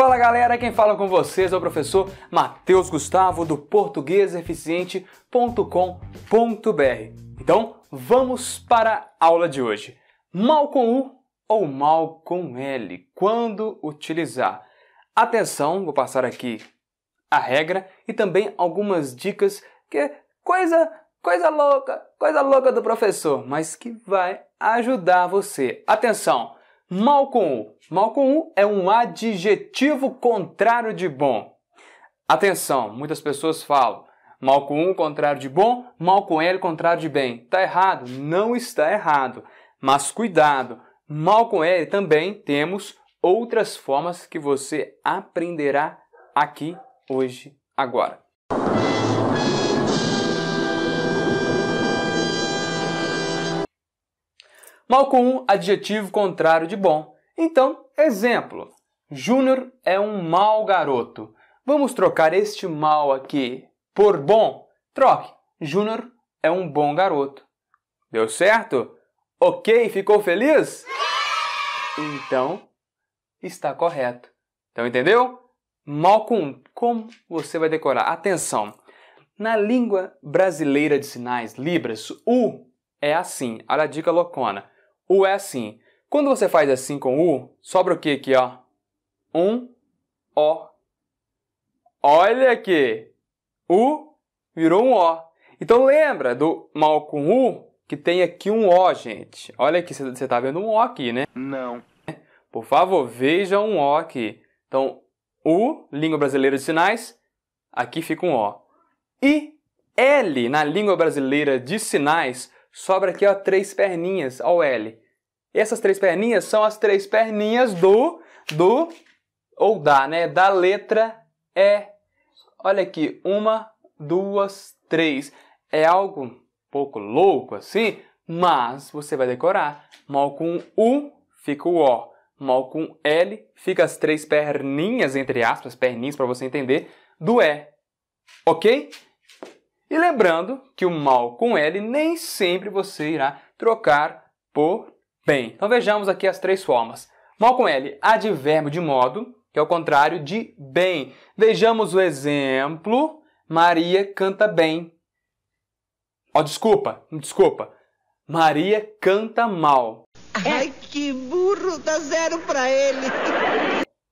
Fala galera, quem fala com vocês é o professor Matheus Gustavo do portugueseficiente.com.br. Então, vamos para a aula de hoje. Mal com U ou mal com L? Quando utilizar? Atenção, vou passar aqui a regra e também algumas dicas que é coisa coisa louca, coisa louca do professor, mas que vai ajudar você. Atenção, Mal mal com com o é um adjetivo contrário de bom. Atenção, muitas pessoas falam mal com o contrário de bom, mal com ele contrário de bem. Está errado? Não está errado. Mas cuidado, mal com ele também temos outras formas que você aprenderá aqui hoje agora. Mal com um, adjetivo contrário de bom. Então, exemplo. Júnior é um mau garoto. Vamos trocar este mal aqui por bom. Troque. Júnior é um bom garoto. Deu certo? Ok, ficou feliz? Então, está correto. Então, entendeu? Mal um, como você vai decorar? Atenção! Na língua brasileira de sinais, Libras, U é assim. Olha a dica locona. U é assim. Quando você faz assim com U, sobra o que aqui, ó? Um O. Olha aqui! U virou um O. Então lembra do mal com U, que tem aqui um O, gente. Olha aqui, você tá vendo um O aqui, né? Não. Por favor, veja um O aqui. Então, U, língua brasileira de sinais, aqui fica um O. E L, na língua brasileira de sinais, sobra aqui ó, três perninhas, ó o L. Essas três perninhas são as três perninhas do, do, ou da, né? Da letra E. Olha aqui, uma, duas, três. É algo um pouco louco assim, mas você vai decorar. Mal com U fica o O. Mal com L fica as três perninhas, entre aspas, perninhas para você entender, do E. Ok? E lembrando que o mal com L nem sempre você irá trocar por bem. Então vejamos aqui as três formas. Mal com L, advérbio de modo, que é o contrário de bem. Vejamos o exemplo. Maria canta bem. Ó, oh, desculpa, desculpa. Maria canta mal. Ai, que burro, dá zero pra ele.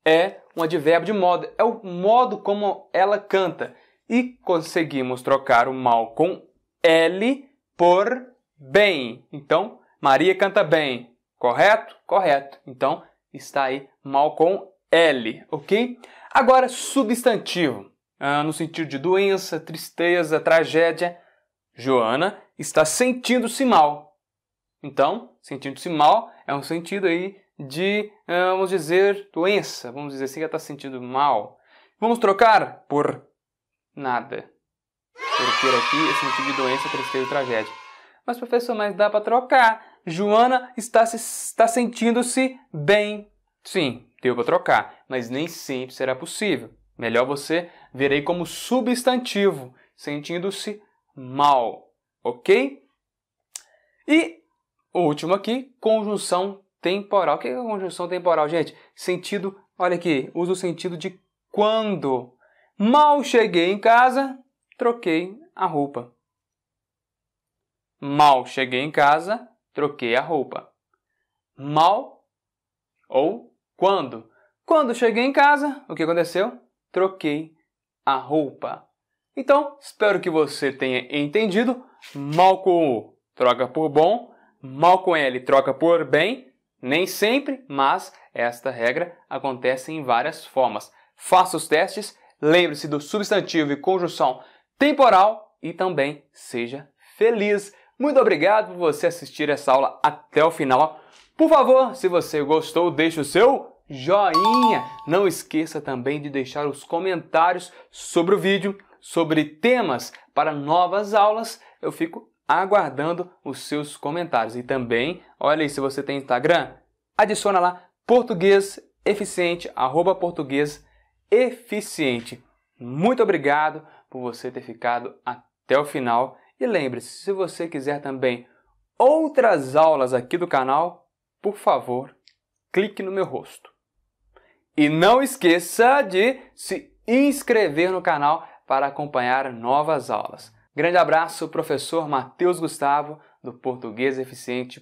É um advérbio de modo, é o modo como ela canta e conseguimos trocar o mal com L por bem. Então, Maria canta bem, correto? Correto. Então, está aí mal com L, ok? Agora, substantivo, ah, no sentido de doença, tristeza, tragédia. Joana está sentindo-se mal. Então, sentindo-se mal é um sentido aí de, ah, vamos dizer, doença. Vamos dizer assim, ela está sentindo mal. Vamos trocar por nada. Porque aqui é sentido de doença, tristeza e tragédia. Mas professor, mas dá para trocar. Joana está, se, está sentindo-se bem. Sim, deu para trocar, mas nem sempre será possível. Melhor você ver aí como substantivo, sentindo-se mal, ok? E o último aqui, conjunção temporal. O que é conjunção temporal, gente? Sentido, olha aqui, usa o sentido de quando Mal cheguei em casa, troquei a roupa. Mal cheguei em casa, troquei a roupa. Mal ou quando? Quando cheguei em casa, o que aconteceu? Troquei a roupa. Então, espero que você tenha entendido. Mal com o troca por bom, mal com ele troca por bem. Nem sempre, mas esta regra acontece em várias formas. Faça os testes Lembre-se do substantivo e conjunção temporal e também seja feliz. Muito obrigado por você assistir essa aula até o final. Por favor, se você gostou, deixe o seu joinha. Não esqueça também de deixar os comentários sobre o vídeo, sobre temas para novas aulas. Eu fico aguardando os seus comentários. E também, olha aí, se você tem Instagram, adiciona lá português eficiente, arroba português eficiente. Muito obrigado por você ter ficado até o final e lembre-se, se você quiser também outras aulas aqui do canal, por favor, clique no meu rosto. E não esqueça de se inscrever no canal para acompanhar novas aulas. Grande abraço, professor Matheus Gustavo, do portugueseficiente.com.br.